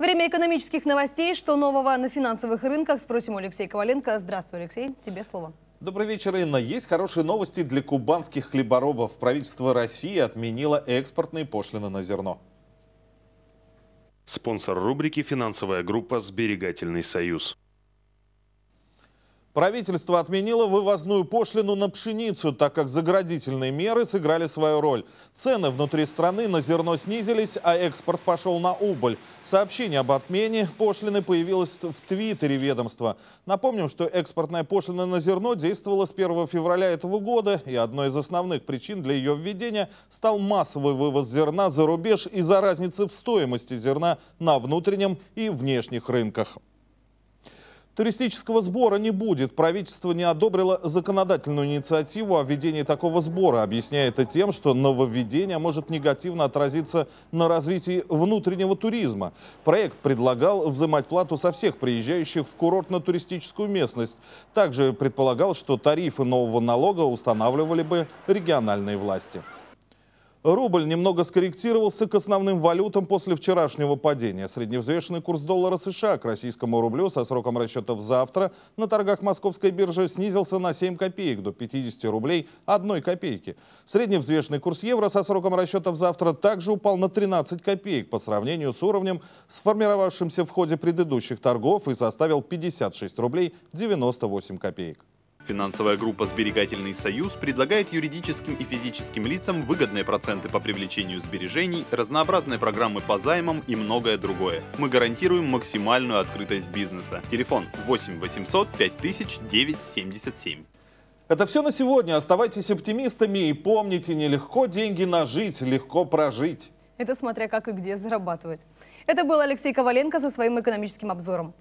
Время экономических новостей. Что нового на финансовых рынках? Спросим у Алексея Коваленко. Здравствуй, Алексей. Тебе слово. Добрый вечер, Инна. Есть хорошие новости для кубанских хлеборобов. Правительство России отменило экспортные пошлины на зерно. Спонсор рубрики «Финансовая группа «Сберегательный союз». Правительство отменило вывозную пошлину на пшеницу, так как заградительные меры сыграли свою роль. Цены внутри страны на зерно снизились, а экспорт пошел на убыль. Сообщение об отмене пошлины появилось в твиттере ведомства. Напомним, что экспортная пошлина на зерно действовала с 1 февраля этого года, и одной из основных причин для ее введения стал массовый вывоз зерна за рубеж из-за разницы в стоимости зерна на внутреннем и внешних рынках. Туристического сбора не будет. Правительство не одобрило законодательную инициативу о введении такого сбора. Объясняя это тем, что нововведение может негативно отразиться на развитии внутреннего туризма. Проект предлагал взимать плату со всех приезжающих в курортно-туристическую местность. Также предполагал, что тарифы нового налога устанавливали бы региональные власти. Рубль немного скорректировался к основным валютам после вчерашнего падения. Средневзвешенный курс доллара США к российскому рублю со сроком расчетов завтра на торгах московской биржи снизился на 7 копеек до 50 рублей 1 копейки. Средневзвешенный курс евро со сроком расчетов завтра также упал на 13 копеек по сравнению с уровнем, сформировавшимся в ходе предыдущих торгов и составил 56 рублей 98 копеек. Финансовая группа «Сберегательный союз» предлагает юридическим и физическим лицам выгодные проценты по привлечению сбережений, разнообразные программы по займам и многое другое. Мы гарантируем максимальную открытость бизнеса. Телефон 8 800 5000 977. Это все на сегодня. Оставайтесь оптимистами и помните, нелегко деньги нажить, легко прожить. Это смотря как и где зарабатывать. Это был Алексей Коваленко со своим экономическим обзором.